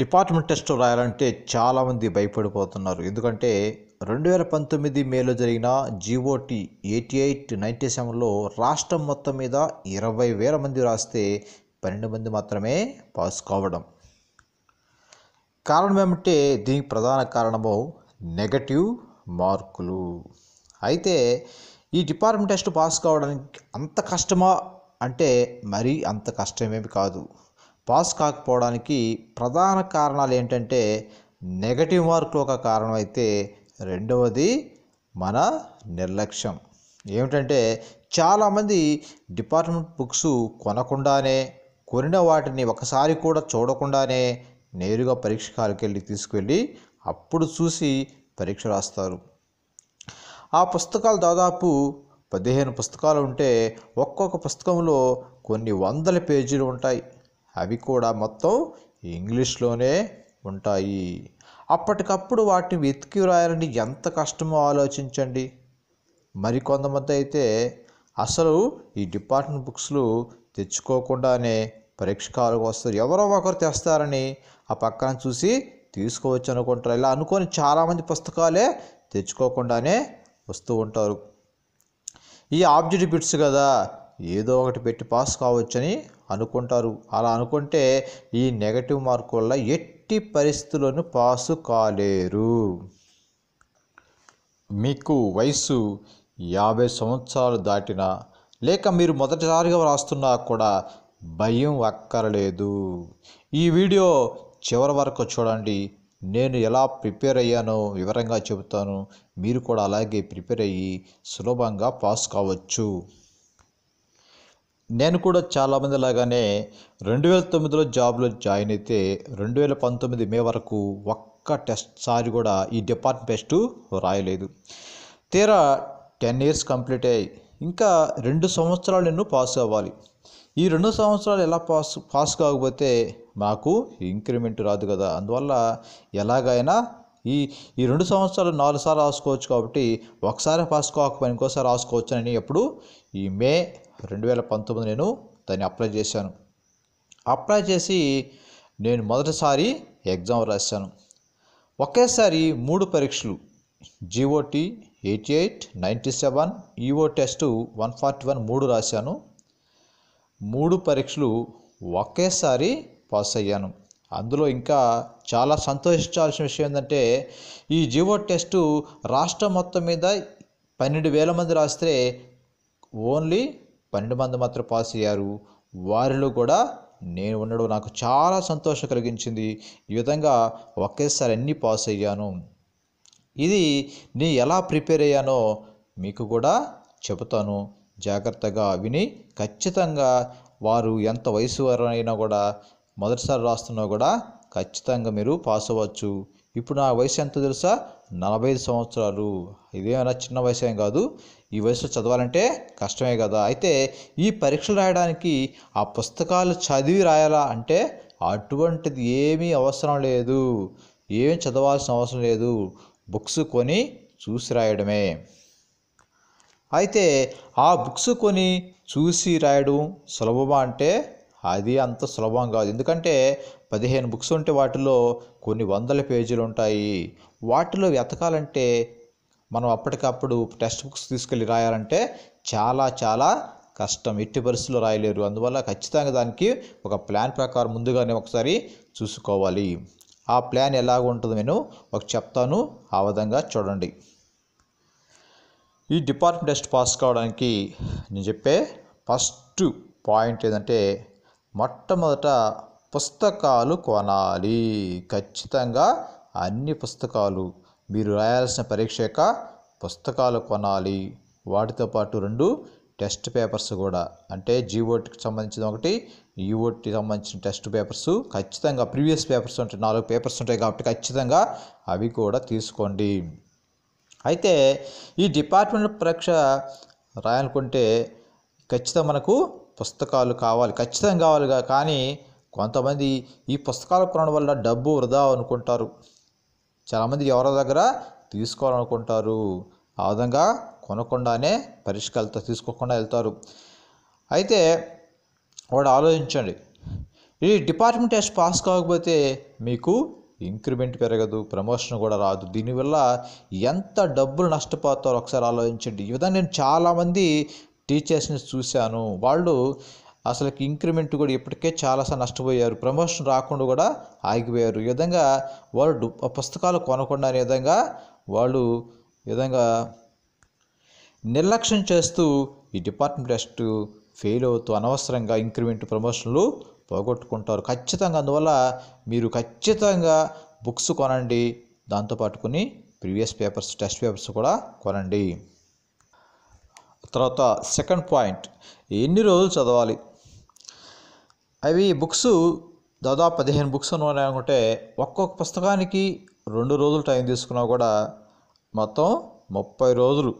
department test రాయాలంటే చాలామంది భయపడిపోతున్నారు ఎందుకంటే రెండు వేల పంతొమ్మిది మేలో జరిగిన జీఓటీ ఎయిటీ ఎయిట్ నైంటీ సెవెన్లో రాష్ట్రం మొత్తం మీద ఇరవై వేల మంది రాస్తే పన్నెండు మంది మాత్రమే పాస్ కావడం కారణం ఏమంటే దీనికి ప్రధాన కారణము నెగటివ్ మార్కులు అయితే ఈ డిపార్ట్మెంట్ టెస్ట్ పాస్ కావడానికి అంత కష్టమా అంటే మరీ అంత కష్టమేమి కాదు పాస్ కాకపోవడానికి ప్రధాన కారణాలు ఏంటంటే నెగటివ్ మార్కులు ఒక కారణం అయితే రెండవది మన నిర్లక్ష్యం ఏమిటంటే చాలామంది డిపార్ట్మెంట్ బుక్స్ కొనకుండానే కొనిన వాటిని ఒకసారి కూడా చూడకుండానే నేరుగా పరీక్ష కాలకెళ్ళి తీసుకువెళ్ళి అప్పుడు చూసి పరీక్ష రాస్తారు ఆ పుస్తకాలు దాదాపు పదిహేను పుస్తకాలు ఉంటే ఒక్కొక్క పుస్తకంలో కొన్ని వందల పేజీలు ఉంటాయి అవి కూడా మొత్తం ఇంగ్లీష్లోనే ఉంటాయి అప్పటికప్పుడు వాటిని వెతికి వ్రాయాలని ఎంత కష్టమో ఆలోచించండి మరికొంతమంది అయితే అసలు ఈ డిపార్ట్మెంట్ బుక్స్లు తెచ్చుకోకుండానే పరీక్షకాలకు వస్తారు ఎవరో ఒకరు తెస్తారని ఆ పక్కన చూసి తీసుకోవచ్చు అనుకుంటారు ఇలా అనుకొని చాలామంది పుస్తకాలే తెచ్చుకోకుండానే వస్తూ ఉంటారు ఈ ఆబ్జెక్ట్ బిట్స్ కదా ఏదో ఒకటి పెట్టి పాస్ కావచ్చని అనుకుంటారు అలా అనుకుంటే ఈ నెగటివ్ మార్కు వల్ల ఎట్టి పరిస్థితుల్లోనూ పాసు కాలేరు మీకు వయసు యాభై సంవత్సరాలు దాటినా లేక మీరు మొదటిసారిగా వ్రాస్తున్నా కూడా భయం అక్కరలేదు ఈ వీడియో చివరి వరకు చూడండి నేను ఎలా ప్రిపేర్ అయ్యానో వివరంగా చెబుతాను మీరు కూడా అలాగే ప్రిపేర్ అయ్యి సులభంగా పాస్ కావచ్చు నేను కూడా చాలామంది లాగానే రెండు వేల తొమ్మిదిలో జాబ్లో జాయిన్ అయితే రెండు వేల పంతొమ్మిది మే వరకు ఒక్క టెస్ట్ సారి కూడా ఈ డిపార్ట్మెంట్ టెస్ట్ రాయలేదు తీరా టెన్ ఇయర్స్ కంప్లీట్ అయ్యాయి ఇంకా రెండు సంవత్సరాలు నేను పాస్ అవ్వాలి ఈ రెండు సంవత్సరాలు ఎలా పాస్ పాస్ కాకపోతే మాకు ఇంక్రిమెంట్ రాదు కదా అందువల్ల ఎలాగైనా ఈ ఈ రెండు సంవత్సరాలు నాలుగు సార్లు రాసుకోవచ్చు కాబట్టి ఒకసారి పాస్ కాకపోయినా ఇంకోసారి రాసుకోవచ్చు అని ఎప్పుడు ఈ మే రెండు వేల పంతొమ్మిది నేను దాన్ని అప్లై చేశాను అప్లై చేసి నేను మొదటిసారి ఎగ్జామ్ రాశాను ఒకేసారి మూడు పరీక్షలు GOT eighty eight ninety seven EO e test one forty one మూడు రాశాను మూడు పరీక్షలు ఒకేసారి పాస్ అయ్యాను అందులో ఇంకా చాలా సంతోషించాల్సిన విషయం ఏంటంటే ఈ జీవో టెస్టు రాష్ట్రం మొత్తం మీద పన్నెండు వేల మంది రాస్తే ఓన్లీ పన్నెండు మంది మాత్రం పాస్ అయ్యారు వారిలో కూడా నేను ఉండడం నాకు చాలా సంతోషం కలిగించింది ఈ విధంగా ఒకేసారి అన్నీ పాస్ అయ్యాను ఇది నేను ఎలా ప్రిపేర్ అయ్యానో మీకు కూడా చెబుతాను జాగ్రత్తగా విని ఖచ్చితంగా వారు ఎంత వయసు వారైనా కూడా మొదటిసారి రాస్తున్నా కూడా ఖచ్చితంగా మీరు పాస్ అవ్వచ్చు ఇప్పుడు నా వయసు ఎంత తెలుసా నలభై ఐదు సంవత్సరాలు ఇదేమైనా చిన్న వయసు ఏం కాదు ఈ వయసులో చదవాలంటే కష్టమే కదా అయితే ఈ పరీక్షలు రాయడానికి ఆ పుస్తకాలు చదివి రాయాలా అంటే అటువంటిది ఏమీ అవసరం లేదు ఏం చదవాల్సిన అవసరం లేదు బుక్స్ కొని చూసి రాయడమే అయితే ఆ బుక్స్ కొని చూసి రాయడం సులభమా అంటే అది అంత సులభం కాదు ఎందుకంటే పదిహేను బుక్స్ ఉంటే వాటిలో కొన్ని వందల పేజీలు ఉంటాయి వాటిలో వెతకాలంటే మనం అప్పటికప్పుడు టెక్స్ట్ బుక్స్ తీసుకెళ్ళి రాయాలంటే చాలా చాలా కష్టం ఎట్టి పరిస్థితుల్లో రాయలేరు అందువల్ల ఖచ్చితంగా దానికి ఒక ప్లాన్ ప్రకారం ముందుగానే ఒకసారి చూసుకోవాలి ఆ ప్లాన్ ఎలాగ ఉంటుందో నేను ఒక చెప్తాను ఆ విధంగా చూడండి ఈ డిపార్ట్మెంట్ టెస్ట్ పాస్ కావడానికి నేను చెప్పే ఫస్ట్ పాయింట్ ఏంటంటే మొట్టమొదట పుస్తకాలు కొనాలి ఖచ్చితంగా అన్ని పుస్తకాలు మీరు రాయాల్సిన పరీక్ష యొక్క పుస్తకాలు కొనాలి వాటితో పాటు రెండు టెస్ట్ పేపర్స్ కూడా అంటే జీఓటికి సంబంధించిన ఒకటి ఈఓటీకి సంబంధించిన టెస్ట్ పేపర్స్ ఖచ్చితంగా ప్రీవియస్ పేపర్స్ ఉంటాయి నాలుగు పేపర్స్ ఉంటాయి కాబట్టి ఖచ్చితంగా అవి కూడా తీసుకోండి అయితే ఈ డిపార్ట్మెంట్ పరీక్ష రాయాలనుకుంటే ఖచ్చితంగా మనకు పుస్తకాలు కావాలి ఖచ్చితంగా కావాలిగా కానీ కొంతమంది ఈ పుస్తకాలు కొనడం వల్ల డబ్బు వృధా అనుకుంటారు చాలామంది ఎవరి దగ్గర తీసుకోవాలనుకుంటారు ఆ విధంగా కొనకుండానే పరీక్షకు తీసుకోకుండా వెళ్తారు అయితే వాడు ఆలోచించండి ఈ డిపార్ట్మెంట్ టెస్ట్ పాస్ కాకపోతే మీకు ఇంక్రిమెంట్ పెరగదు ప్రమోషన్ కూడా రాదు దీనివల్ల ఎంత డబ్బులు నష్టపోతారో ఒకసారి ఆలోచించండి ఈ విధంగా నేను చాలామంది టీచర్స్ని చూశాను వాళ్ళు అసలు ఇంక్రిమెంట్ కూడా ఇప్పటికే చాలాసార్లు నష్టపోయారు ప్రమోషన్ రాకుండా కూడా ఆగిపోయారు ఈ విధంగా వాళ్ళు పుస్తకాలు కొనకుండా అనే విధంగా వాళ్ళు విధంగా నిర్లక్ష్యం చేస్తూ ఈ డిపార్ట్మెంట్ టెస్ట్ ఫెయిల్ అవుతూ అనవసరంగా ఇంక్రిమెంట్ ప్రమోషన్లు పోగొట్టుకుంటారు ఖచ్చితంగా అందువల్ల మీరు ఖచ్చితంగా బుక్స్ కొనండి దాంతో కొన్ని ప్రీవియస్ పేపర్స్ టెస్ట్ పేపర్స్ కూడా కొనండి తర్వాత సెకండ్ పాయింట్ ఎన్ని రోజులు చదవాలి అవి బుక్స్ దాదాపు పదిహేను బుక్స్ ఉన్నాయి అనుకుంటే ఒక్కొక్క పుస్తకానికి రెండు రోజులు టైం తీసుకున్నా కూడా మొత్తం ముప్పై రోజులు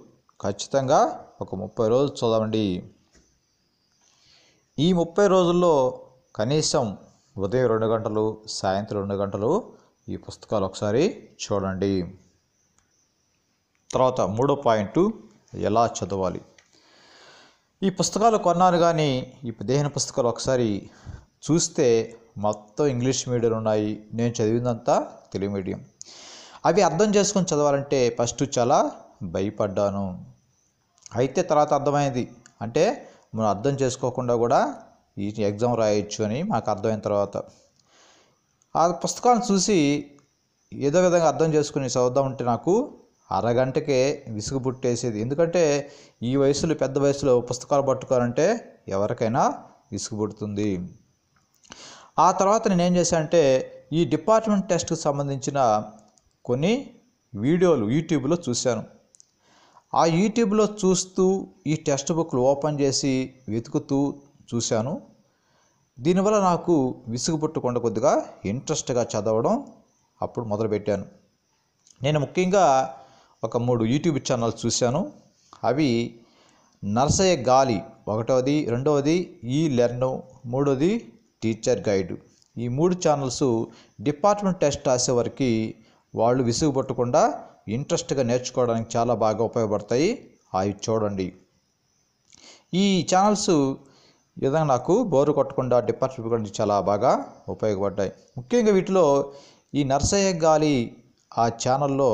ఖచ్చితంగా ఒక ముప్పై రోజులు చదవండి ఈ ముప్పై రోజుల్లో కనీసం ఉదయం రెండు గంటలు సాయంత్రం రెండు గంటలు ఈ పుస్తకాలు ఒకసారి చూడండి తర్వాత మూడో పాయింట్ ఎలా చదవాలి ఈ పుస్తకాలు కొన్నాను కానీ ఈ పదిహేను పుస్తకాలు ఒకసారి చూస్తే మొత్తం ఇంగ్లీష్ మీడియం ఉన్నాయి నేను చదివిందంతా తెలుగు మీడియం అవి అర్థం చేసుకొని చదవాలంటే ఫస్ట్ చాలా భయపడ్డాను అయితే తర్వాత అర్థమైంది అంటే మనం అర్థం చేసుకోకుండా కూడా ఈ ఎగ్జామ్ రాయొచ్చు అని మాకు అర్థమైన తర్వాత ఆ పుస్తకాలను చూసి ఏదో విధంగా అర్థం చేసుకుని చదువుదామంటే నాకు అరగంటకే విసుగు పుట్టేసేది ఎందుకంటే ఈ వయసులో పెద్ద వయసులో పుస్తకాలు పట్టుకోవాలంటే ఎవరికైనా విసుగు పుడుతుంది ఆ తర్వాత నేనేం చేశానంటే ఈ డిపార్ట్మెంట్ టెస్ట్కి సంబంధించిన కొన్ని వీడియోలు యూట్యూబ్లో చూశాను ఆ యూట్యూబ్లో చూస్తూ ఈ టెక్స్ట్ బుక్లు ఓపెన్ చేసి వెతుకుతూ చూశాను దీనివల్ల నాకు విసుగు పుట్టకుండా కొద్దిగా ఇంట్రెస్ట్గా చదవడం అప్పుడు మొదలుపెట్టాను నేను ముఖ్యంగా ఒక మూడు యూట్యూబ్ ఛానల్స్ చూశాను అవి నర్సయ్య గాలి ఒకటవది రెండవది ఈ లెర్ను మూడోది టీచర్ గైడ్ ఈ మూడు ఛానల్స్ డిపార్ట్మెంట్ టెస్ట్ రాసే రాసేవారికి వాళ్ళు విసుగుపట్టకుండా ఇంట్రెస్ట్గా నేర్చుకోవడానికి చాలా బాగా ఉపయోగపడతాయి అవి చూడండి ఈ ఛానల్స్ విధంగా నాకు బోరు కొట్టకుండా డిపార్ట్మెంట్ గురించి చాలా బాగా ఉపయోగపడ్డాయి ముఖ్యంగా వీటిలో ఈ నర్సయ్య గాలి ఆ ఛానల్లో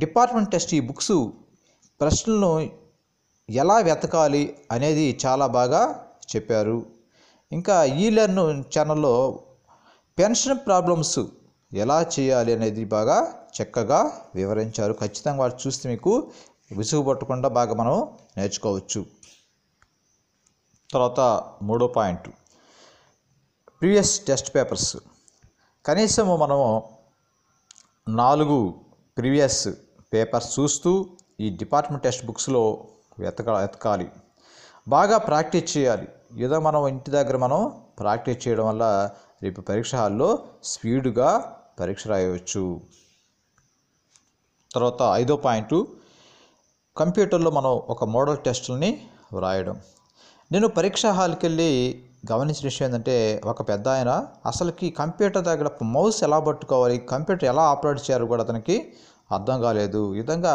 డిపార్ట్మెంట్ టెస్ట్ ఈ బుక్స్ ప్రశ్నలను ఎలా వెతకాలి అనేది చాలా బాగా చెప్పారు ఇంకా ఈ లెర్న్ ఛానల్లో పెన్షన్ ప్రాబ్లమ్స్ ఎలా చేయాలి అనేది బాగా చక్కగా వివరించారు ఖచ్చితంగా వారు చూస్తే మీకు విసుగు పట్టకుండా బాగా మనం నేర్చుకోవచ్చు తర్వాత మూడో పాయింట్ ప్రీవియస్ టెస్ట్ పేపర్స్ కనీసం మనము నాలుగు ప్రీవియస్ పేపర్స్ చూస్తూ ఈ డిపార్ట్మెంట్ టెక్స్ట్ బుక్స్లో వెతక వెతకాలి బాగా ప్రాక్టీస్ చేయాలి ఏదో మనం ఇంటి దగ్గర మనం ప్రాక్టీస్ చేయడం వల్ల రేపు పరీక్ష హాల్లో స్పీడ్గా పరీక్ష రాయవచ్చు తర్వాత ఐదో పాయింట్ కంప్యూటర్లో మనం ఒక మోడల్ టెస్ట్ని వ్రాయడం నేను పరీక్ష హాల్కి వెళ్ళి గమనించిన విషయం ఏంటంటే ఒక పెద్ద ఆయన అసలుకి కంప్యూటర్ దగ్గర మౌస్ ఎలా పట్టుకోవాలి కంప్యూటర్ ఎలా ఆపరేట్ చేయాలి కూడా అతనికి అర్థం కాలేదు ఈ విధంగా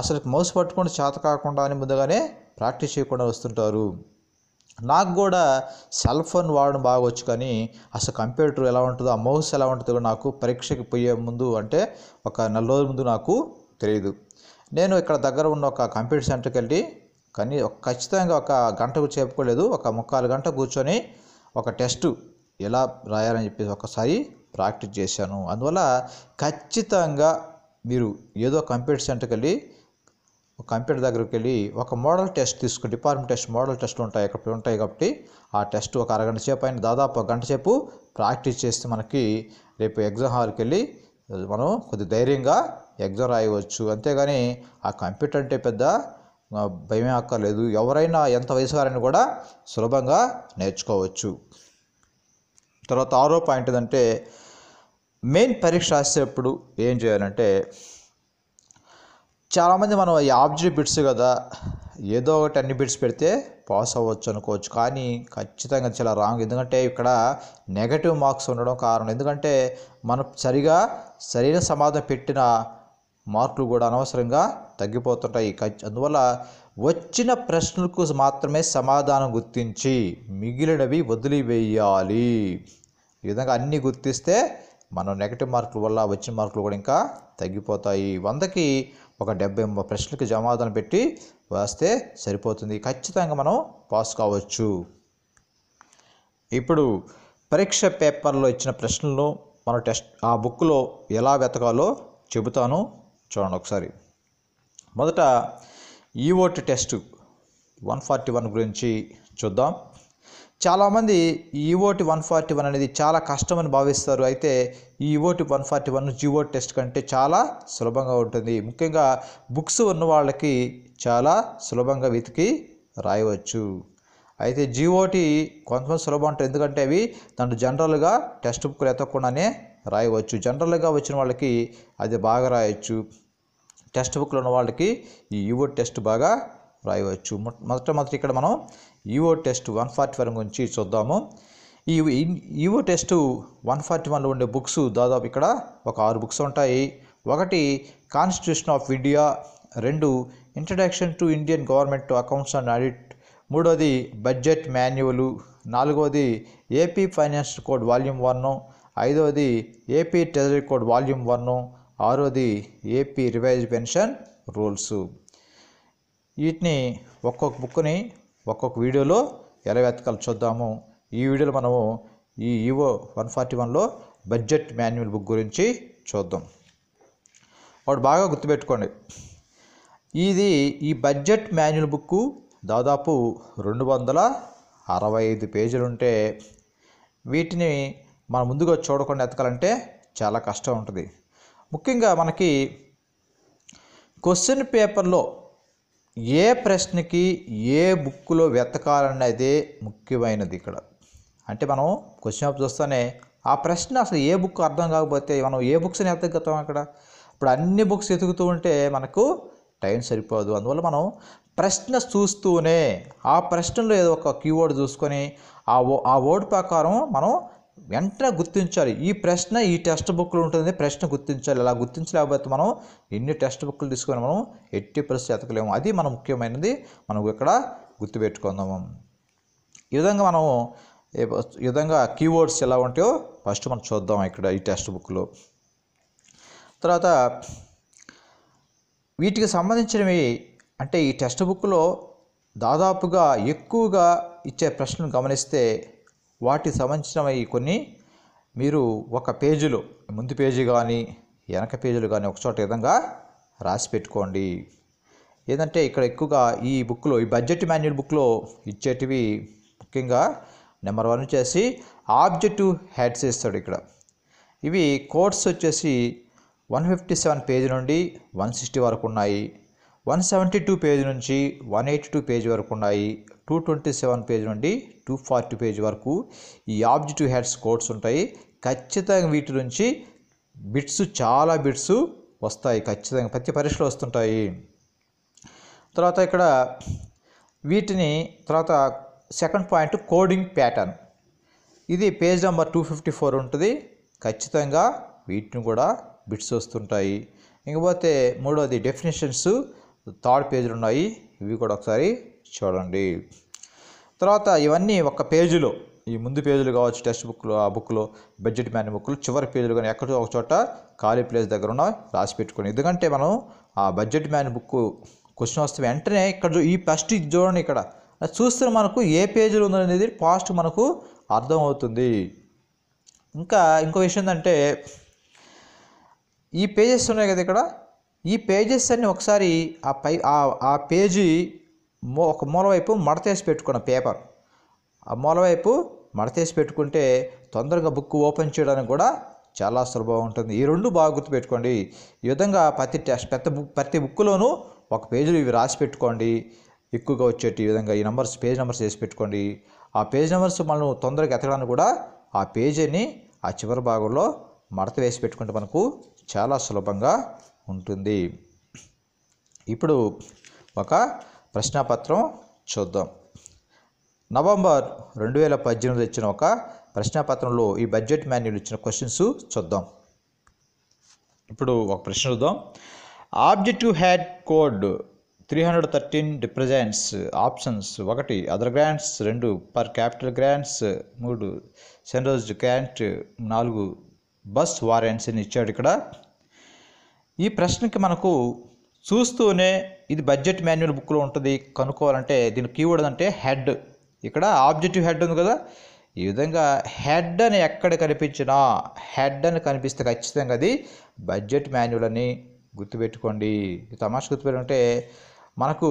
అసలు మౌస్ పట్టుకుని చేత కాకుండా అని ముందుగానే ప్రాక్టీస్ చేయకుండా వస్తుంటారు నాకు కూడా సెల్ ఫోన్ వాడడం బాగా వచ్చు కానీ అసలు కంప్యూటర్ ఎలా ఉంటుందో ఆ మౌస్ ఎలా ఉంటుందో నాకు పరీక్షకి పోయే ముందు అంటే ఒక నెల రోజుల ముందు నాకు తెలియదు నేను ఇక్కడ దగ్గర ఉన్న ఒక కంప్యూటర్ సెంటర్కి వెళ్ళి కానీ ఖచ్చితంగా ఒక గంటకు చెప్పుకోలేదు ఒక ముక్కాలు గంట కూర్చొని ఒక టెస్ట్ ఎలా రాయాలని చెప్పేసి ఒకసారి ప్రాక్టీస్ చేశాను అందువల్ల ఖచ్చితంగా మీరు ఏదో కంప్యూటర్ సెంటర్కి వెళ్ళి కంప్యూటర్ దగ్గరికి వెళ్ళి ఒక మోడల్ టెస్ట్ తీసుకుని డిపార్ట్మెంట్ టెస్ట్ మోడల్ టెస్ట్లు ఉంటాయి ఇక్కడ ఉంటాయి కాబట్టి ఆ టెస్ట్ ఒక అరగంట సేపు అయిన దాదాపు గంట సేపు ప్రాక్టీస్ చేస్తే మనకి రేపు ఎగ్జామ్ హాల్కి వెళ్ళి మనం కొద్ది ధైర్యంగా ఎగ్జామ్ రాయవచ్చు అంతేగాని ఆ కంప్యూటర్ అంటే పెద్ద భయమే అక్కర్లేదు ఎవరైనా ఎంత వయసు వారైనా కూడా సులభంగా నేర్చుకోవచ్చు తర్వాత ఆరో పాయింట్ ఏంటంటే మెయిన్ పరీక్ష రాసేటప్పుడు ఏం చేయాలంటే చాలామంది మనం ఆబ్జెక్ట్ బిట్స్ కదా ఏదో ఒకటి అన్ని బిట్స్ పెడితే పాస్ అవ్వచ్చు అనుకోవచ్చు కానీ ఖచ్చితంగా చాలా రాంగ్ ఎందుకంటే ఇక్కడ నెగటివ్ మార్క్స్ ఉండడం కారణం ఎందుకంటే మనం సరిగా సరైన సమాధానం పెట్టిన మార్కులు కూడా అనవసరంగా తగ్గిపోతుంటాయి అందువల్ల వచ్చిన ప్రశ్నలకు మాత్రమే సమాధానం గుర్తించి మిగిలినవి వదిలివేయాలి ఈ విధంగా అన్నీ గుర్తిస్తే మనం నెగటివ్ మార్కుల వల్ల వచ్చిన మార్కులు కూడా ఇంకా తగ్గిపోతాయి వందకి ఒక డెబ్బై ప్రశ్నలకు సమాధానం పెట్టి వస్తే సరిపోతుంది ఖచ్చితంగా మనం పాస్ కావచ్చు ఇప్పుడు పరీక్ష పేపర్లో ఇచ్చిన ప్రశ్నలను మన టెస్ట్ ఆ బుక్లో ఎలా వెతకాలో చెబుతాను చూడండి ఒకసారి మొదట EOT test one forty one గురించి చూద్దాం చాలామంది ఈఓటి వన్ ఫార్టీ వన్ అనేది చాలా కష్టమని భావిస్తారు అయితే ఈ EOT one forty one GO test కంటే చాలా సులభంగా ఉంటుంది ముఖ్యంగా బుక్స్ ఉన్న వాళ్ళకి చాలా సులభంగా వెతికి రాయవచ్చు అయితే జీఓటి కొంతమంది సులభం ఉంటుంది ఎందుకంటే అవి దాంట్లో జనరల్గా టెక్స్ట్ బుక్లు ఎత్తకుండానే రాయవచ్చు జనరల్గా వచ్చిన వాళ్ళకి అది బాగా రాయొచ్చు టెక్స్ట్ బుక్లో ఉన్న వాళ్ళకి ఈ యువో టెస్ట్ బాగా రాయవచ్చు మొదటి ఇక్కడ మనం EO test one forty one గురించి చూద్దాము ఈ ఈవో టెస్ట్ వన్ ఫార్టీ వన్లో ఉండే బుక్స్ దాదాపు ఇక్కడ ఒక ఆరు బుక్స్ ఉంటాయి ఒకటి కాన్స్టిట్యూషన్ ఆఫ్ ఇండియా రెండు introduction to Indian government accounts and audit మూడోది బడ్జెట్ మాన్యువలు నాలుగోది AP financial code volume one ఐదవది AP treasury code volume one ఆరోది ఏపీ రివైజ్ పెన్షన్ రూల్స్ వీటిని ఒక్కొక్క బుక్ని ఒక్కొక్క వీడియోలో ఎలా వెతకాలి చూద్దాము ఈ వీడియోలో మనము ఈ ఈవో e వన్ ఫార్టీ వన్లో బడ్జెట్ మాన్యువల్ బుక్ గురించి చూద్దాం వాడు బాగా గుర్తుపెట్టుకోండి ఇది ఈ బడ్జెట్ మాన్యువల్ బుక్ దాదాపు రెండు వందల అరవై ఐదు పేజీలు ఉంటే వీటిని మనం ముందుగా చూడకుండా ఎతకాలంటే చాలా కష్టం ఉంటుంది ముఖ్యంగా మనకి క్వశ్చన్ పేపర్లో ఏ ప్రశ్నకి ఏ బుక్లో వెతకాలనేది ముఖ్యమైనది ఇక్కడ అంటే మనం క్వశ్చన్ పేపర్ చూస్తేనే ఆ ప్రశ్న అసలు ఏ బుక్ అర్థం కాకపోతే మనం ఏ బుక్స్ని ఎతగతాం అక్కడ ఇప్పుడు అన్ని బుక్స్ ఎతుకుతూ ఉంటే మనకు టైం సరిపోదు అందువల్ల మనం ప్రశ్న చూస్తూనే ఆ ప్రశ్నలో ఏదో ఒక కీవర్డ్ చూసుకొని ఆ ఆ వర్డ్ ప్రకారం మనం వెంటనే గుర్తించాలి ఈ ప్రశ్న ఈ టెక్స్ట్ బుక్లో ఉంటుంది ప్రశ్న గుర్తించాలి అలా గుర్తించలేకపోతే మనం ఎన్ని టెక్స్ట్ బుక్లు తీసుకొని మనం ఎట్టి పరిస్థితి ఎతకలేము అది మన ముఖ్యమైనది మనం ఇక్కడ గుర్తుపెట్టుకుందాము ఈ విధంగా మనం ఈ విధంగా కీవర్డ్స్ ఎలా ఉంటాయో ఫస్ట్ మనం చూద్దాం ఇక్కడ ఈ టెక్స్ట్ బుక్లో తర్వాత వీటికి సంబంధించినవి అంటే ఈ టెక్స్ట్ బుక్లో దాదాపుగా ఎక్కువగా ఇచ్చే ప్రశ్నలు గమనిస్తే సంవత్సరం సంబంధించినవి కొన్ని మీరు ఒక పేజీలో ముందు పేజీ కానీ వెనక పేజీలు కానీ ఒకచోట విధంగా రాసి పెట్టుకోండి ఏంటంటే ఇక్కడ ఎక్కువగా ఈ బుక్లో ఈ బడ్జెట్ మాన్యువల్ బుక్లో ఇచ్చేటివి ముఖ్యంగా నెంబర్ వన్ వచ్చేసి ఆబ్జెక్టివ్ హ్యాడ్స్ ఇస్తాడు ఇక్కడ ఇవి కోడ్స్ వచ్చేసి వన్ ఫిఫ్టీ సెవెన్ పేజీ నుండి వన్ సిక్స్టీ వరకు ఉన్నాయి వన్ సెవెంటీ టూ పేజ్ నుంచి వన్ ఎయిటీ టూ పేజ్ వరకు ఉన్నాయి టూ ట్వంటీ సెవెన్ పేజ్ నుండి టూ ఫార్టీ పేజ్ వరకు ఈ ఆబ్జెక్టివ్ హెడ్స్ కోడ్స్ ఉంటాయి ఖచ్చితంగా వీటి నుంచి బిట్స్ చాలా బిట్స్ వస్తాయి ఖచ్చితంగా ప్రతి పరీక్షలు వస్తుంటాయి తర్వాత ఇక్కడ వీటిని తర్వాత సెకండ్ పాయింట్ కోడింగ్ ప్యాటర్న్ ఇది page number two fifty four ఉంటుంది ఖచ్చితంగా వీటిని కూడా బిట్స్ వస్తుంటాయి ఇంకపోతే మూడవది డెఫినేషన్స్ థర్డ్ పేజ్లు ఉన్నాయి ఇవి కూడా ఒకసారి చూడండి తర్వాత ఇవన్నీ ఒక పేజీలో ఈ ముందు పేజీలు కావచ్చు టెక్స్ట్ బుక్లో ఆ బుక్లో బడ్జెట్ మ్యాన్ బుక్లు చివరి పేజీలు కానీ ఎక్కడో ఒక చోట ఖాళీ ప్లేస్ దగ్గర ఉన్న రాసి పెట్టుకుని ఎందుకంటే మనం ఆ బడ్జెట్ మ్యాన్ బుక్ క్వశ్చన్ వస్తే వెంటనే ఇక్కడ ఈ ఫస్ట్ చూడండి ఇక్కడ చూస్తే మనకు ఏ పేజీలు ఉందనేది పాస్ట్ మనకు అర్థమవుతుంది ఇంకా ఇంకో విషయం ఏంటంటే ఈ పేజెస్ ఉన్నాయి కదా ఇక్కడ ఈ పేజెస్ అన్నీ ఒకసారి ఆ పై ఆ పేజీ ఒక మూలవైపు మడతేసి పెట్టుకున్న పేపర్ ఆ మూలవైపు మడతేసి పెట్టుకుంటే తొందరగా బుక్ ఓపెన్ చేయడానికి కూడా చాలా సులభం ఉంటుంది ఈ రెండు బాగా గుర్తుపెట్టుకోండి ఈ విధంగా ప్రతి టెస్ట్ పెద్ద బుక్ ప్రతి బుక్లోనూ ఒక పేజీలు ఇవి రాసి పెట్టుకోండి ఎక్కువగా వచ్చేటి విధంగా ఈ నెంబర్స్ పేజ్ నెంబర్స్ వేసి పెట్టుకోండి ఆ పేజ్ నెంబర్స్ మనం తొందరగా ఎత్తడానికి కూడా ఆ పేజీని ఆ చివరి భాగంలో మడత వేసి పెట్టుకుంటే మనకు చాలా సులభంగా ఉంటుంది ఇప్పుడు ఒక ప్రశ్నపత్రం చూద్దాం నవంబర్ రెండు వేల పద్దెనిమిది ఇచ్చిన ఒక ప్రశ్నపత్రంలో ఈ బడ్జెట్ మాన్యువల్ ఇచ్చిన క్వశ్చన్స్ చూద్దాం ఇప్పుడు ఒక ప్రశ్న చూద్దాం objective head code three hundred thirteen represents options ఒకటి అదర్ గ్రాంట్స్ రెండు పర్ క్యాపిటల్ గ్రాంట్స్ మూడు సెంట్రోజ్ గ్రాంట్ నాలుగు బస్ వారెంట్స్ అని ఇచ్చాడు ఇక్కడ ఈ ప్రశ్నకి మనకు చూస్తూనే ఇది బడ్జెట్ మాన్యువల్ బుక్లో ఉంటుంది కనుక్కోవాలంటే దీని కీవర్డ్ అంటే హెడ్ ఇక్కడ ఆబ్జెక్టివ్ హెడ్ ఉంది కదా ఈ విధంగా హెడ్ అని ఎక్కడ కనిపించినా హెడ్ అని కనిపిస్తే ఖచ్చితంగా అది బడ్జెట్ మాన్యువల్ అని గుర్తుపెట్టుకోండి తమాష గుర్తుపెట్టుకుంటే మనకు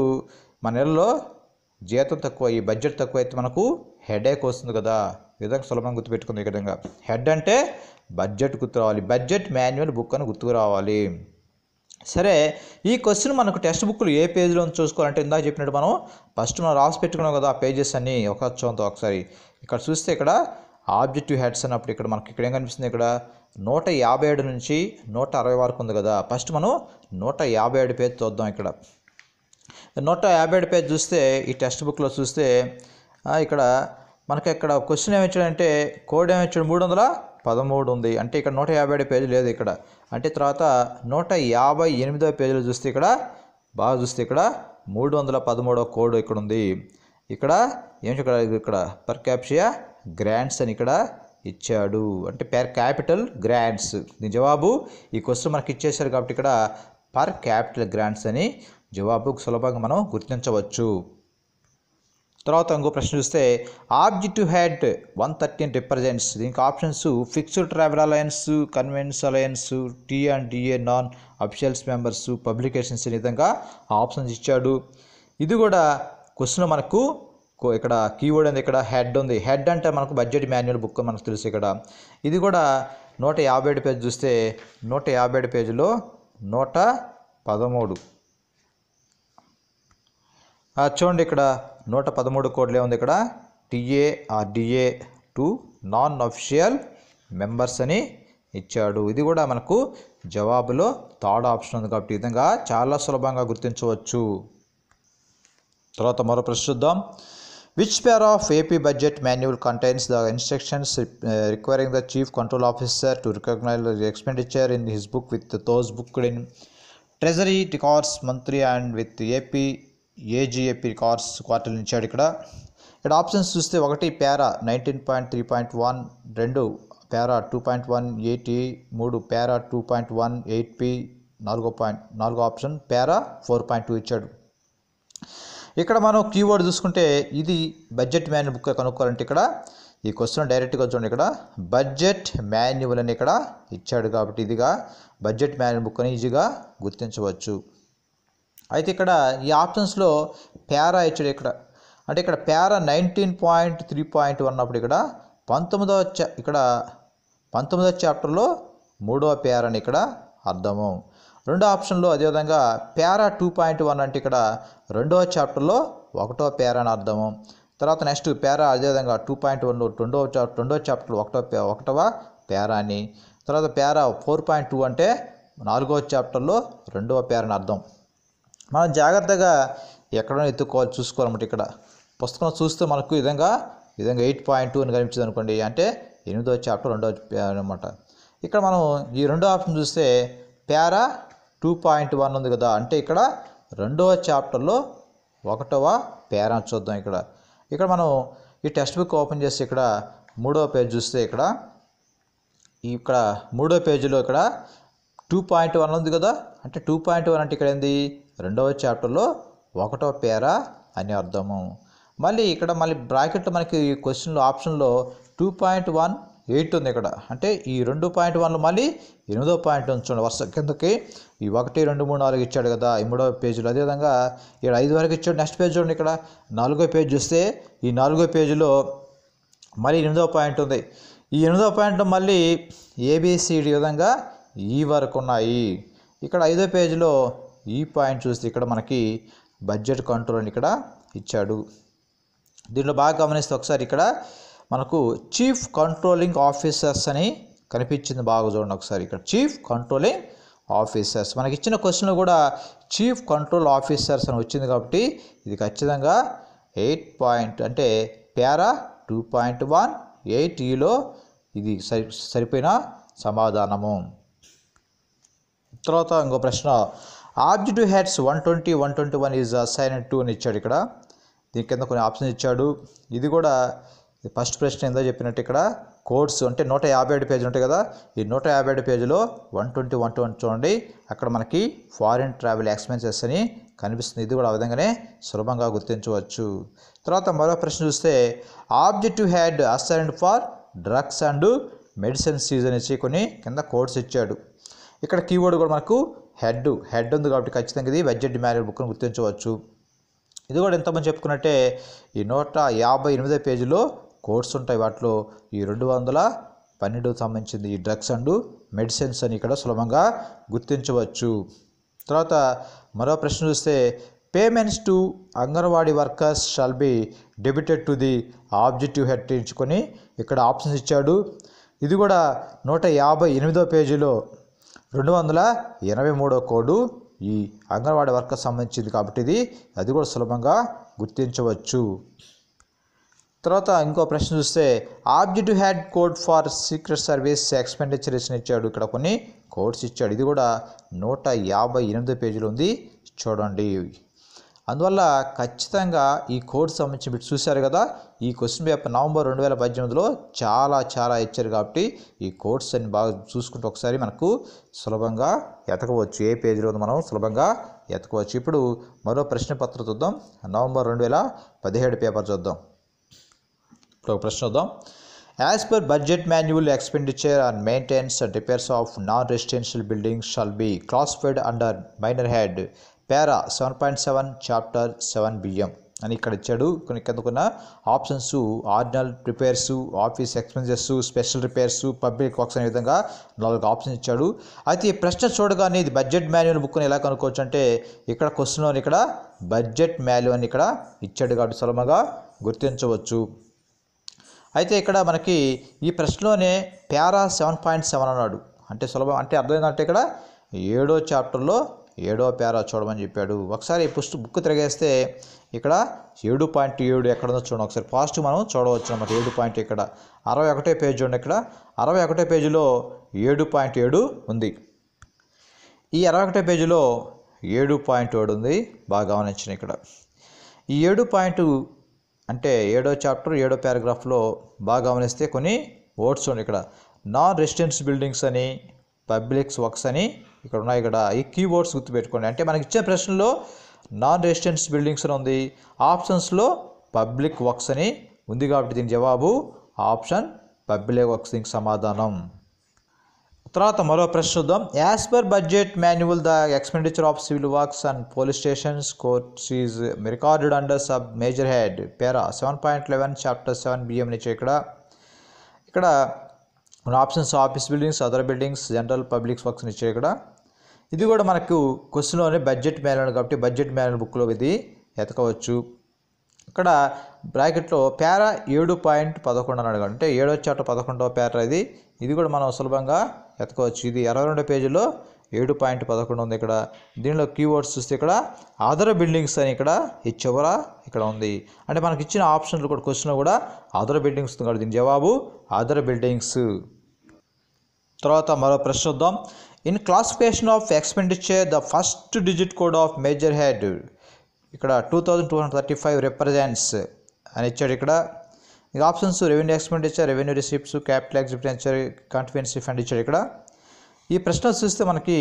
మన నెలలో జీతం తక్కువ ఈ బడ్జెట్ తక్కువ అయితే మనకు హెడేక్ వస్తుంది కదా ఈ విధంగా సులభంగా గుర్తుపెట్టుకుంది ఈ విధంగా హెడ్ అంటే బడ్జెట్ గుర్తు రావాలి బడ్జెట్ మాన్యువల్ బుక్ అని గుర్తుకు రావాలి సరే ఈ క్వశ్చన్ మనకు టెక్స్ట్ బుక్లు ఏ పేజీలో చూసుకోవాలంటే ఇందాక చెప్పినట్టు మనం ఫస్ట్ మనం రాసి పెట్టుకున్నాం కదా ఆ పేజెస్ అన్ని ఒక అక్షరంతో ఒకసారి ఇక్కడ చూస్తే ఇక్కడ ఆబ్జెక్టివ్ హెడ్స్ అన్నప్పుడు ఇక్కడ మనకి ఇక్కడ ఏం కనిపిస్తుంది ఇక్కడ నూట యాభై ఏడు నుంచి నూట అరవై వరకు ఉంది కదా ఫస్ట్ మనం నూట యాభై ఏడు పేజ్ చూద్దాం ఇక్కడ నూట యాభై ఏడు పేజ్ చూస్తే ఈ టెక్స్ట్ బుక్లో చూస్తే ఇక్కడ మనకి ఇక్కడ క్వశ్చన్ ఏమి ఇచ్చాడంటే కోడ్ ఏమి ఇచ్చాడు మూడు వందల పదమూడు ఉంది అంటే ఇక్కడ నూట యాభై ఏడు పేజీ లేదు ఇక్కడ అంటే తర్వాత నూట యాభై ఎనిమిదో పేజీలు చూస్తే ఇక్కడ బాగా చూస్తే ఇక్కడ మూడు వందల పదమూడో కోడ్ ఇక్కడ ఉంది ఇక్కడ ఏం ఇక్కడ ఇక్కడ పర్ క్యాప్షియా గ్రాండ్స్ అని ఇక్కడ ఇచ్చాడు అంటే పర్ క్యాపిటల్ గ్రాండ్స్ దీని జవాబు ఈ క్వశ్చన్ మనకి ఇచ్చేసారు కాబట్టి ఇక్కడ పర్ క్యాపిటల్ గ్రాండ్స్ అని జవాబు సులభంగా మనం గుర్తించవచ్చు తర్వాత ఇంకో ప్రశ్న చూస్తే objective head one thirteen represents దీనికి options fixed travel allowance conveyance allowance T and DA non officials members publications అనే విధంగా ఆప్షన్స్ ఇచ్చాడు ఇది కూడా క్వశ్చన్ మనకు ఇక్కడ కీవర్డ్ ఉంది ఇక్కడ హెడ్ ఉంది హెడ్ అంటే మనకు బడ్జెట్ మాన్యువల్ బుక్ మనకు తెలుసు ఇక్కడ ఇది కూడా నూట యాభై ఏడు పేజ్ చూస్తే నూట యాభై ఏడు పేజీలో నూట పదమూడు చూడండి ఇక్కడ నూట పదమూడు కోట్లే ఉంది ఇక్కడ TA or DA to non official members అని ఇచ్చాడు ఇది కూడా మనకు జవాబులో థర్డ్ ఆప్షన్ ఉంది కాబట్టి ఈ విధంగా చాలా సులభంగా గుర్తించవచ్చు తర్వాత మరో ప్రశ్న చూద్దాం which pair of AP budget manual contains the instructions requiring the chief control officer to recognize the expenditure in his book with those book in treasury records monthly and with AP AGAP కార్స్ క్వార్టర్లు ఇచ్చాడు ఇక్కడ ఇక్కడ options చూస్తే ఒకటి para nineteen point three point one రెండు para two point one eight మూడు para two point one eight P నాలుగో పాయింట్ నాలుగో option para four point two ఇచ్చాడు ఇక్కడ మనం కీవర్డ్ చూసుకుంటే ఇది బడ్జెట్ మాన్యువల్ బుక్ కనుక్కోవాలంటే ఇక్కడ ఈ క్వశ్చన్ డైరెక్ట్గా చూడండి ఇక్కడ బడ్జెట్ మాన్యువల్ అని ఇక్కడ ఇచ్చాడు కాబట్టి ఇదిగా బడ్జెట్ మాన్యువల్ బుక్ అని ఈజీగా గుర్తించవచ్చు అయితే ఇక్కడ ఈ ఆప్షన్స్లో పేరా ఇచ్చాడు ఇక్కడ అంటే ఇక్కడ para nineteen point three point అన్నప్పుడు ఇక్కడ పంతొమ్మిదవ ఇక్కడ పంతొమ్మిదవ చాప్టర్లో మూడవ పేరా ఇక్కడ అర్థము రెండో ఆప్షన్లో అదేవిధంగా పేరా టూ పాయింట్ వన్ అంటే ఇక్కడ రెండవ చాప్టర్లో ఒకటో పేరా అని అర్థము తర్వాత నెక్స్ట్ పేరా అదేవిధంగా టూ పాయింట్ వన్ రెండవ చా రెండవ చాప్టర్ ఒకటో ఒకటవ పేరా అని తర్వాత పేరా ఫోర్ పాయింట్ టూ అంటే నాలుగవ చాప్టర్లో రెండవ పేరా అర్థం మనం జాగ్రత్తగా ఎక్కడో ఎత్తుకోవాలి చూసుకోవాలన్నమాట ఇక్కడ పుస్తకం చూస్తే మనకు విధంగా విధంగా ఎయిట్ పాయింట్ టూ అని కనిపించింది అనుకోండి అంటే ఎనిమిదో చాప్టర్ రెండో అనమాట ఇక్కడ మనం ఈ రెండో ఆప్షన్ చూస్తే పేరా టూ పాయింట్ వన్ ఉంది కదా అంటే ఇక్కడ రెండవ చాప్టర్లో ఒకటవ పేరా చూద్దాం ఇక్కడ ఇక్కడ మనం ఈ టెక్స్ట్ బుక్ ఓపెన్ చేసి ఇక్కడ మూడవ పేజ్ చూస్తే ఇక్కడ ఇక్కడ మూడో పేజీలో ఇక్కడ టూ పాయింట్ వన్ ఉంది కదా అంటే టూ పాయింట్ వన్ అంటే ఇక్కడ ఏంది రెండవ చాప్టర్లో ఒకటో పేరా అని అర్థము మళ్ళీ ఇక్కడ మళ్ళీ బ్రాకెట్లు మనకి ఈ క్వశ్చన్లో ఆప్షన్లో టూ పాయింట్ వన్ ఎయిట్ ఉంది ఇక్కడ అంటే ఈ రెండు పాయింట్ వన్లో మళ్ళీ ఎనిమిదో పాయింట్ ఉంచండి వరుస కిందకి ఈ ఒకటి రెండు మూడు నాలుగు ఇచ్చాడు కదా ఈ మూడవ పేజీలో అదేవిధంగా ఇక్కడ ఐదు వరకు ఇచ్చాడు నెక్స్ట్ పేజ్ చూడండి ఇక్కడ నాలుగో పేజ్ చూస్తే ఈ నాలుగో పేజీలో మళ్ళీ ఎనిమిదో పాయింట్ ఉంది ఈ ఎనిమిదో పాయింట్ మళ్ళీ ఏబిసిడి విధంగా ఈ వరకు ఉన్నాయి ఇక్కడ ఐదో పేజీలో ఈ పాయింట్ చూస్తే ఇక్కడ మనకి బడ్జెట్ కంట్రోల్ అని ఇక్కడ ఇచ్చాడు దీంట్లో బాగా గమనిస్తే ఒకసారి ఇక్కడ మనకు చీఫ్ కంట్రోలింగ్ ఆఫీసర్స్ అని కనిపించింది బాగా చూడండి ఒకసారి ఇక్కడ చీఫ్ కంట్రోలింగ్ ఆఫీసర్స్ మనకి ఇచ్చిన క్వశ్చన్ కూడా చీఫ్ కంట్రోల్ ఆఫీసర్స్ అని వచ్చింది కాబట్టి ఇది ఖచ్చితంగా ఎయిట్ పాయింట్ అంటే para two point one eight ఈలో ఇది సరి సరిపోయిన సమాధానము తర్వాత ఇంకో ప్రశ్న objective to heads one twenty one twenty one is assign to అని ఇచ్చాడు ఇక్కడ దీని కింద కొన్ని ఆప్షన్స్ ఇచ్చాడు ఇది కూడా ఫస్ట్ ప్రశ్న ఏందో చెప్పినట్టు ఇక్కడ కోడ్స్ అంటే నూట యాభై ఏడు పేజీలు ఉంటాయి కదా ఈ నూట యాభై ఏడు పేజీలో వన్ ట్వంటీ వన్ ట్వంటీ చూడండి అక్కడ మనకి ఫారిన్ ట్రావెల్ ఎక్స్పెన్సెస్ అని కనిపిస్తుంది ఇది కూడా ఆ విధంగానే సులభంగా గుర్తించవచ్చు తర్వాత మరో ప్రశ్న చూస్తే objective head assigned for drugs and medicine సీజన్ ఇచ్చి కొన్ని కింద కోడ్స్ ఇచ్చాడు ఇక్కడ కీవర్డ్ కూడా మనకు హెడ్ హెడ్ ఉంది కాబట్టి ఖచ్చితంగా ఇది వెజ్జెడ్ మ్యారేజ్ బుక్ను గుర్తించవచ్చు ఇది కూడా ఎంతమంది చెప్పుకున్నట్టే ఈ నూట యాభై ఎనిమిదో పేజీలో కోర్స్ ఉంటాయి వాటిలో ఈ రెండు వందల పన్నెండు సంబంధించింది ఈ డ్రగ్స్ అండ్ మెడిసిన్స్ అని ఇక్కడ సులభంగా గుర్తించవచ్చు తర్వాత మరో ప్రశ్న చూస్తే payments to anganwadi workers shall be debited to the objective head ఎంచుకొని ఇక్కడ ఆప్షన్స్ ఇచ్చాడు ఇది కూడా నూట యాభై ఎనిమిదో పేజీలో రెండు వందల ఎనభై మూడో కోడు ఈ అంగన్వాడీ వర్క్ సంబంధించింది కాబట్టి ఇది అది కూడా సులభంగా గుర్తించవచ్చు తర్వాత ఇంకో ప్రశ్న చూస్తే objective head code for secret service expenditures ఇచ్చాడు ఇక్కడ కొన్ని కోడ్స్ ఇచ్చాడు ఇది కూడా నూట యాభై ఎనిమిదో పేజీలో ఉంది చూడండి అందువల్ల ఖచ్చితంగా ఈ కోడ్ సంబంధించి మీరు చూశారు కదా ఈ క్వశ్చన్ పేపర్ నవంబర్ రెండు వేల పద్దెనిమిదిలో చాలా చాలా ఇచ్చారు కాబట్టి ఈ కోడ్స్ అని బాగా చూసుకుంటే ఒకసారి మనకు సులభంగా ఎతకవచ్చు ఏ పేజీలో మనం సులభంగా ఎతకవచ్చు ఇప్పుడు మరో ప్రశ్న పత్రం చూద్దాం నవంబర్ రెండు వేల పదిహేడు పేపర్ చూద్దాం ఇప్పుడు ఒక ప్రశ్న చూద్దాం as per budget manual expenditure and maintenance and repairs of non residential buildings shall be classified under minor head para seven point seven chapter seven BM అని ఇక్కడ ఇచ్చాడు కొన్ని కిందకున్న options ordinal repairs office expenses special repairs public works అనే విధంగా నాలుగు options ఇచ్చాడు అయితే ఈ ప్రశ్న చూడగానే ఇది బడ్జెట్ మాన్యువల్ బుక్ని ఎలా కనుక్కోవచ్చు అంటే ఇక్కడ క్వశ్చన్ ఇక్కడ బడ్జెట్ మాన్యువల్ అని ఇక్కడ ఇచ్చాడు కాబట్టి సులభంగా గుర్తించవచ్చు అయితే ఇక్కడ మనకి ఈ ప్రశ్నలోనే పారా సెవెన్ పాయింట్ సెవెన్ అన్నాడు అంటే సులభం అంటే అర్థమైందంటే ఇక్కడ ఏడో చాప్టర్లో ఏడో పేరా చూడమని చెప్పాడు ఒకసారి పుస్తక బుక్ తిరగేస్తే ఇక్కడ ఏడు పాయింట్ ఏడు ఎక్కడుందో చూడండి ఒకసారి ఫాస్ట్ మనం చూడవచ్చు అనమాట ఏడు పాయింట్ ఇక్కడ అరవై ఒకటే పేజ్ చూడండి ఇక్కడ అరవై ఒకటే పేజీలో ఏడు పాయింట్ ఏడు ఉంది ఈ అరవై ఒకటే పేజీలో ఏడు పాయింట్ ఏడు ఉంది బాగా గమనించిన ఇక్కడ ఈ ఏడు పాయింట్ అంటే ఏడో చాప్టర్ ఏడో పారాగ్రాఫ్లో బాగా గమనిస్తే కొన్ని ఓట్స్ ఉన్నాయి ఇక్కడ నాన్ రెసిడెన్స్ బిల్డింగ్స్ అని పబ్లిక్స్ వర్క్స్ అని ఇక్కడ ఉన్నాయి ఇక్కడ ఈ కీవర్డ్స్ గుర్తుపెట్టుకోండి అంటే మనకి ఇచ్చే ప్రశ్నలో నాన్ రెసిడెన్స్ బిల్డింగ్స్ అని ఉంది ఆప్షన్స్లో పబ్లిక్ వర్క్స్ అని ఉంది కాబట్టి దీని జవాబు ఆప్షన్ పబ్లిక్ వర్క్స్ దీనికి సమాధానం తర్వాత మరో ప్రశ్న చూద్దాం as per budget manual the expenditure of civil works and police stations courts is recorded under sub major head para seven point eleven chapter seven BM నుంచి ఇక్కడ ఇక్కడ options office buildings other buildings general public works ఇచ్చాయి ఇక్కడ ఇది కూడా మనకు క్వశ్చన్లోనే budget manage కాబట్టి బడ్జెట్ మేనేజ్ బుక్లో ఇది ఎతకవచ్చు ఇక్కడ బ్రాకెట్లో పేర ఏడు పాయింట్ పదకొండు అన్నాడు అంటే ఏడో చాట పదకొండవ పేర ఇది ఇది కూడా మనం సులభంగా ఎతకవచ్చు ఇది ఇరవై రెండో పేజీలో ఏడు పాయింట్ పదకొండు ఉంది ఇక్కడ దీనిలో కీవర్డ్స్ చూస్తే ఇక్కడ అదర్ బిల్డింగ్స్ అని ఇక్కడ ఈ చివర ఇక్కడ ఉంది అంటే మనకి ఇచ్చిన ఆప్షన్లు కూడా క్వశ్చన్ కూడా అదర్ బిల్డింగ్స్ ఉంది కాబట్టి దీని జవాబు అదర్ బిల్డింగ్స్ తర్వాత మరో ప్రశ్న చూద్దాం in classification of expenditure the first digit code of major head ఇక్కడ two thousand two hundred thirty five represents అని ఇచ్చాడు ఇక్కడ options revenue expenditure revenue receipts capital expenditure confidence refund ఇచ్చాడు ఇక్కడ ఈ ప్రశ్న చూస్తే మనకి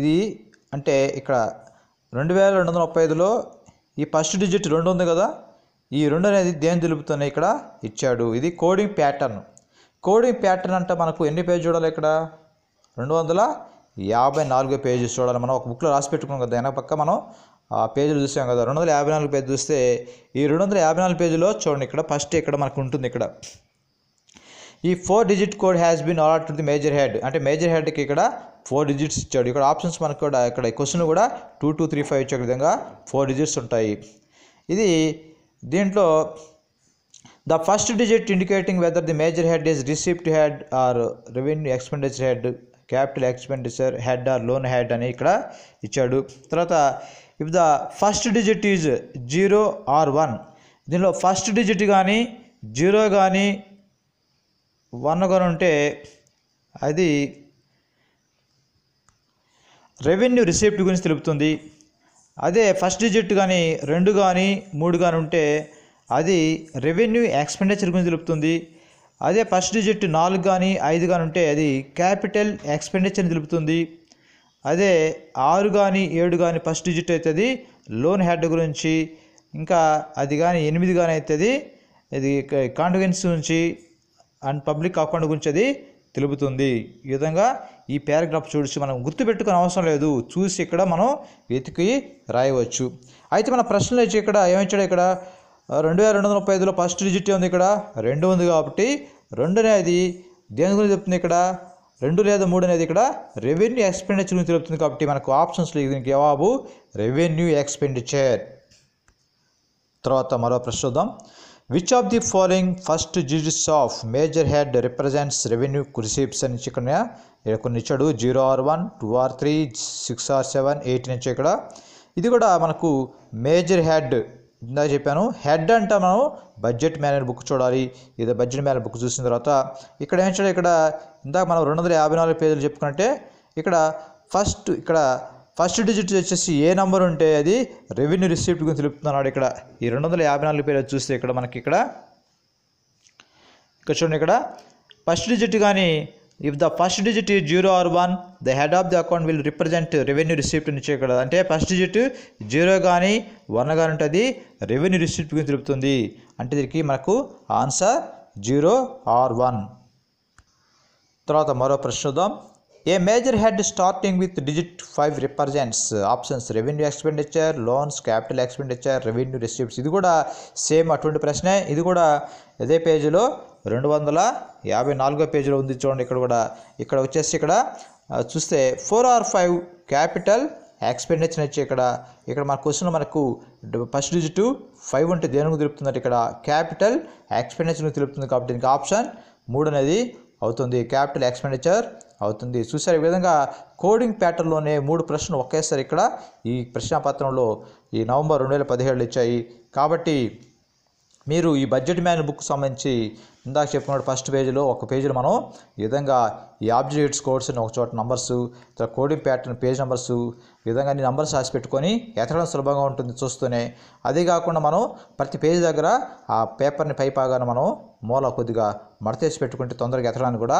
ఇది అంటే ఇక్కడ రెండు వేల రెండు వందల ముప్పై ఐదులో ఈ ఫస్ట్ డిజిట్ రెండు ఉంది కదా ఈ రెండు అనేది దేని తెలుపుతున్నాయి ఇక్కడ ఇచ్చాడు ఇది కోడింగ్ ప్యాటర్న్ కోడింగ్ ప్యాటర్న్ అంటే మనకు ఎన్ని పేజ్ చూడాలి ఇక్కడ రెండు వందల యాభై నాలుగు పేజెస్ చూడాలి మనం ఒక బుక్లో రాసి పెట్టుకున్నాం కదా వెనక పక్క మనం ఆ పేజీలు చూసాం కదా రెండు వందల యాభై నాలుగు పేజ్ చూస్తే ఈ రెండు వందల యాభై నాలుగు పేజీలో చూడండి ఇక్కడ ఫస్ట్ ఇక్కడ మనకు ఉంటుంది ఇక్కడ ఈ four digit code has been allot to the major head అంటే మేజర్ హెడ్కి ఇక్కడ ఫోర్ డిజిట్స్ ఇచ్చాడు ఇక్కడ ఆప్షన్స్ మనకు కూడా ఇక్కడ క్వశ్చన్ కూడా టూ టూ త్రీ ఫైవ్ ఇచ్చే విధంగా ఫోర్ డిజిట్స్ ఉంటాయి ఇది దీంట్లో the first digit indicating whether the major head is receipt head or revenue expenditure head capital expenditure head or loan head అని ఇక్కడ ఇచ్చాడు తర్వాత if the first digit is zero or one దీనిలో first digit కానీ zero కానీ ఉంటే అది revenue receipt గురించి తెలుపుతుంది అదే ఫస్ట్ డిజిట్ కానీ రెండు కానీ మూడు కానీ ఉంటే అది రెవెన్యూ ఎక్స్పెండిచర్ గురించి తెలుపుతుంది అదే ఫస్ట్ డిజిట్ నాలుగు కానీ ఐదు కానీ ఉంటే అది క్యాపిటల్ ఎక్స్పెండిచర్ని తెలుపుతుంది అదే ఆరు కానీ ఏడు కానీ ఫస్ట్ డిజిట్ అవుతుంది లోన్ హెడ్ గురించి ఇంకా అది కానీ ఎనిమిది కానీ అవుతుంది ఇది కాన్ఫిడెన్స్ నుంచి అండ్ పబ్లిక్ అకౌంట్ గురించి అది తెలుపుతుంది ఈ విధంగా ఈ పారాగ్రాఫ్ చూసి మనం గుర్తుపెట్టుకునే అవసరం లేదు చూసి ఇక్కడ మనం వెతికి రాయవచ్చు అయితే మన ప్రశ్నలు వచ్చి ఇక్కడ ఏమిచ్చాడు ఇక్కడ రెండు వేల రెండు వందల ముప్పై ఐదులో ఫస్ట్ డిజిట్ ఉంది ఇక్కడ రెండు ఉంది కాబట్టి రెండు అనేది దేని గురించి చెప్తుంది ఇక్కడ రెండు లేదా మూడు అనేది ఇక్కడ రెవెన్యూ ఎక్స్పెండిచర్ గురించి తెలుపుతుంది కాబట్టి మనకు లేదు దీనికి జవాబు రెవెన్యూ ఎక్స్పెండిచర్ తర్వాత మరో ప్రశ్న చూద్దాం which of the following first digits of major head represents revenue receipts అని ఇక్కడ ఇక్కడ కొన్ని ఇచ్చాడు zero or one two or three six or seven eight నుంచి ఇక్కడ ఇది కూడా మనకు మేజర్ హెడ్ ఇందా చెప్పాను హెడ్ అంటే మనం బడ్జెట్ మేనేజ్ బుక్ చూడాలి ఇది బడ్జెట్ మేనేజ్ బుక్ చూసిన తర్వాత ఇక్కడ ఏం ఇక్కడ ఇందాక మనం రెండు వందల యాభై నాలుగు పేజీలు చెప్పుకుంటే ఇక్కడ ఫస్ట్ ఇక్కడ ఫస్ట్ డిజిట్ వచ్చేసి ఏ నెంబర్ ఉంటే అది రెవెన్యూ రిసీప్ట్ గురించి తెలుపుతున్నాడు ఇక్కడ ఈ రెండు వందల యాభై నాలుగు పేరు చూస్తే ఇక్కడ మనకి ఇక్కడ ఇక్కడ చూడండి ఇక్కడ ఫస్ట్ డిజిట్ కానీ if the first digit is zero or one the head of the account will represent revenue receipt నుంచి ఇక్కడ అంటే ఫస్ట్ డిజిట్ జీరో కానీ వన్ కానీ ఉంటుంది రెవెన్యూ రిసీప్ట్ గురించి తెలుపుతుంది అంటే దీనికి మనకు ఆన్సర్ జీరో ఆర్ వన్ తర్వాత మరో ప్రశ్న చూద్దాం a major head starting with digit five represents options revenue expenditure loans capital expenditure revenue receipts ఇది కూడా సేమ్ అటువంటి ప్రశ్నే ఇది కూడా ఇదే పేజీలో రెండు వందల యాభై నాలుగో పేజీలో ఉంది చూడండి ఇక్కడ కూడా ఇక్కడ వచ్చేసి ఇక్కడ చూస్తే four or five capital expenditure వచ్చి ఇక్కడ ఇక్కడ మన క్వశ్చన్ మనకు ఫస్ట్ డిజిట్ ఫైవ్ అంటే దేనికి తెలుపుతుందంటే ఇక్కడ క్యాపిటల్ ఎక్స్పెండిచర్ తెలుపుతుంది కాబట్టి దీనికి ఆప్షన్ మూడు అనేది అవుతుంది క్యాపిటల్ ఎక్స్పెండిచర్ అవుతుంది చూసారు ఈ విధంగా కోడింగ్ ప్యాటర్న్లోనే మూడు ప్రశ్నలు ఒకేసారి ఇక్కడ ఈ ప్రశ్నాపత్రంలో ఈ నవంబర్ రెండు వేల పదిహేడులో ఇచ్చాయి కాబట్టి మీరు ఈ బడ్జెట్ మ్యాన్ బుక్ సంబంధించి ఇందాక చెప్పుకున్నట్టు ఫస్ట్ పేజీలో ఒక పేజీలో మనం ఈ విధంగా ఈ ఆబ్జెక్ట్ కోడ్స్ ఒక చోట నంబర్స్ ఇట్లా కోడింగ్ ప్యాటర్న్ పేజ్ ఈ విధంగా అన్ని నంబర్స్ రాసి పెట్టుకొని ఎత్తడం సులభంగా ఉంటుంది చూస్తూనే అదే కాకుండా మనం ప్రతి పేజీ దగ్గర ఆ పేపర్ని పైపాగానే మనం మూల కొద్దిగా మడతేసి పెట్టుకుంటే తొందరగా ఎత్తడానికి కూడా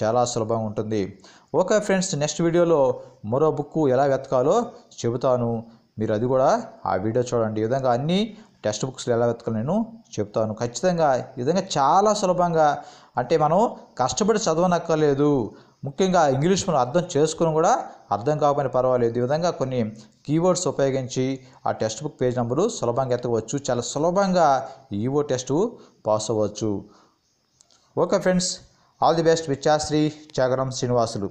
చాలా సులభంగా ఉంటుంది ఓకే ఫ్రెండ్స్ నెక్స్ట్ వీడియోలో మరో బుక్ ఎలా వెతకాలో చెబుతాను మీరు అది కూడా ఆ వీడియో చూడండి ఈ విధంగా అన్ని టెక్స్ట్ బుక్స్లో ఎలా వెతకాలి నేను చెప్తాను ఖచ్చితంగా ఈ విధంగా చాలా సులభంగా అంటే మనం కష్టపడి చదవనక్కర్లేదు ముఖ్యంగా ఇంగ్లీష్ మనం అర్థం చేసుకుని కూడా అర్థం కాకపోయినా పర్వాలేదు ఈ విధంగా కొన్ని కీవర్డ్స్ ఉపయోగించి ఆ టెక్స్ట్ బుక్ పేజ్ నెంబరు సులభంగా ఎత్తవచ్చు చాలా సులభంగా ఈవో టెస్ట్ పాస్ అవ్వచ్చు okay friends all the best విచ్చాశ్రీ చాగరం శ్రీనివాసులు